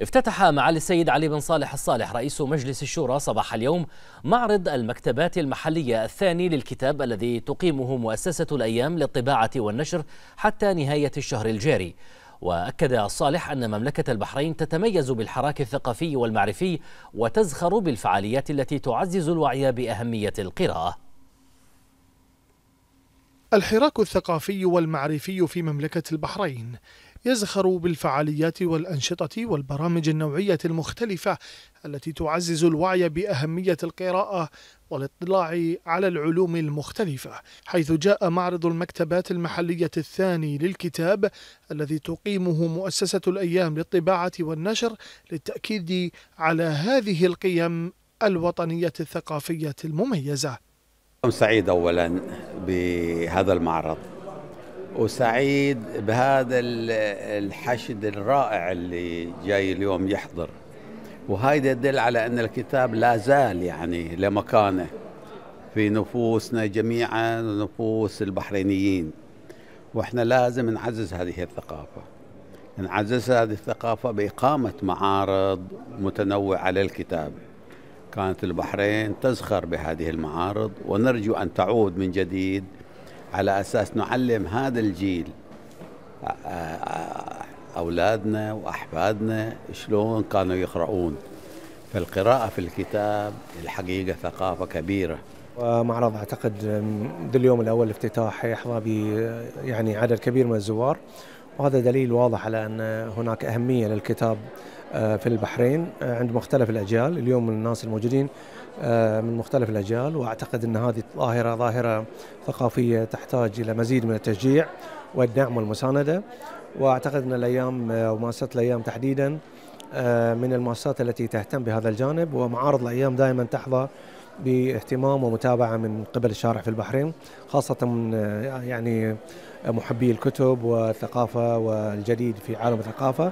افتتح معالي السيد علي بن صالح الصالح رئيس مجلس الشورى صباح اليوم معرض المكتبات المحلية الثاني للكتاب الذي تقيمه مؤسسة الأيام للطباعة والنشر حتى نهاية الشهر الجاري وأكد الصالح أن مملكة البحرين تتميز بالحراك الثقافي والمعرفي وتزخر بالفعاليات التي تعزز الوعي بأهمية القراءة الحراك الثقافي والمعرفي في مملكة البحرين يزخر بالفعاليات والأنشطة والبرامج النوعية المختلفة التي تعزز الوعي بأهمية القراءة والاطلاع على العلوم المختلفة حيث جاء معرض المكتبات المحلية الثاني للكتاب الذي تقيمه مؤسسة الأيام للطباعة والنشر للتأكيد على هذه القيم الوطنية الثقافية المميزة سعيد أولا بهذا المعرض وسعيد بهذا الحشد الرائع اللي جاي اليوم يحضر وهاي تدل على ان الكتاب لا زال يعني لمكانه في نفوسنا جميعا ونفوس البحرينيين واحنا لازم نعزز هذه الثقافه نعزز هذه الثقافه باقامه معارض متنوعه للكتاب كانت البحرين تزخر بهذه المعارض ونرجو ان تعود من جديد على أساس نعلم هذا الجيل آه، آه، أولادنا وأحفادنا شلون كانوا يقرؤون فالقراءة في الكتاب الحقيقة ثقافة كبيرة ومعرض اعتقد ذي اليوم الاول الافتتاح يحظى ب يعني عدد كبير من الزوار وهذا دليل واضح على ان هناك اهميه للكتاب آه، في البحرين آه، عند مختلف الأجيال اليوم الناس الموجودين آه، من مختلف الأجيال وأعتقد أن هذه ظاهرة ظاهرة ثقافية تحتاج إلى مزيد من التشجيع والدعم والمساندة وأعتقد أن الأيام ومؤسسة الأيام تحديدا من المؤسسات التي تهتم بهذا الجانب ومعارض الأيام دائما تحظى باهتمام ومتابعة من قبل الشارع في البحرين خاصة يعني محبي الكتب والثقافة والجديد في عالم الثقافة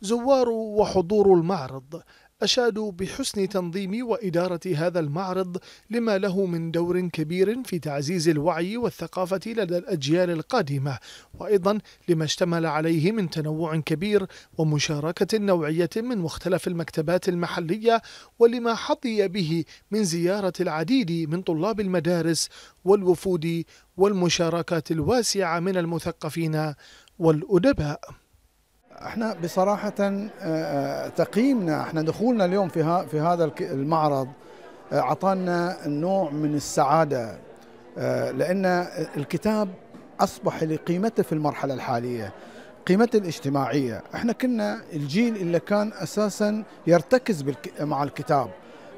زوار وحضور المعرض أشادوا بحسن تنظيم وإدارة هذا المعرض لما له من دور كبير في تعزيز الوعي والثقافة لدى الأجيال القادمة وأيضا لما اشتمل عليه من تنوع كبير ومشاركة نوعية من مختلف المكتبات المحلية ولما حظي به من زيارة العديد من طلاب المدارس والوفود والمشاركات الواسعة من المثقفين والأدباء احنا بصراحة آه، آه، تقييمنا احنا دخولنا اليوم في في هذا المعرض آه، اعطانا نوع من السعادة لأن الكتاب أصبح لقيمته في المرحلة الحالية قيمته الاجتماعية احنا كنا الجيل اللي كان أساسا يرتكز مع الكتاب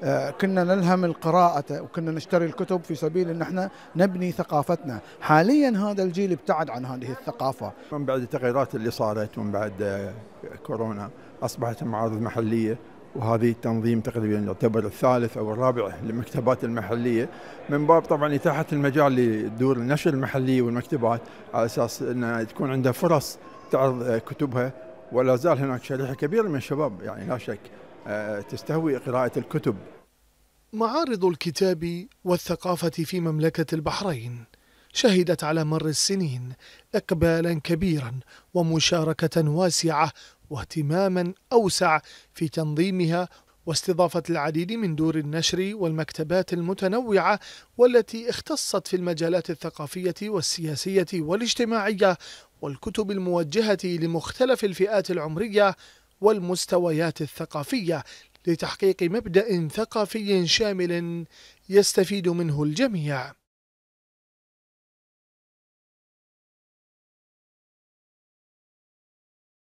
آه، كنا نلهم القراءة وكنا نشتري الكتب في سبيل أن احنا نبني ثقافتنا حاليا هذا الجيل ابتعد عن هذه الثقافة من بعد التغيرات اللي صارت ومن بعد آه، كورونا أصبحت المعارض محلية وهذه التنظيم تقريبا يعتبر الثالث او الرابع للمكتبات المحليه من باب طبعا اتاحه المجال لدور النشر المحليه والمكتبات على اساس انها تكون عندها فرص تعرض آه، كتبها ولا زال هناك شريحه كبيره من الشباب يعني لا شك آه، تستهوي قراءة الكتب معارض الكتاب والثقافة في مملكة البحرين شهدت على مر السنين إقبالا كبيرا ومشاركة واسعة واهتماما أوسع في تنظيمها واستضافة العديد من دور النشر والمكتبات المتنوعة والتي اختصت في المجالات الثقافية والسياسية والاجتماعية والكتب الموجهة لمختلف الفئات العمرية والمستويات الثقافية لتحقيق مبدأ ثقافي شامل يستفيد منه الجميع